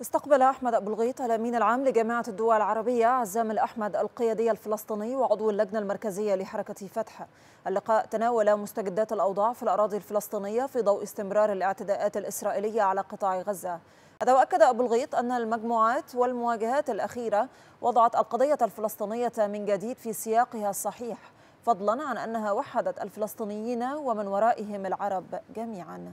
استقبل أحمد أبو الغيط الأمين العام لجامعة الدول العربية عزام الأحمد القيادي الفلسطيني وعضو اللجنة المركزية لحركة فتح اللقاء تناول مستجدات الأوضاع في الأراضي الفلسطينية في ضوء استمرار الاعتداءات الإسرائيلية على قطاع غزة هذا وأكد أبو الغيط أن المجموعات والمواجهات الأخيرة وضعت القضية الفلسطينية من جديد في سياقها الصحيح فضلا عن أنها وحدت الفلسطينيين ومن ورائهم العرب جميعاً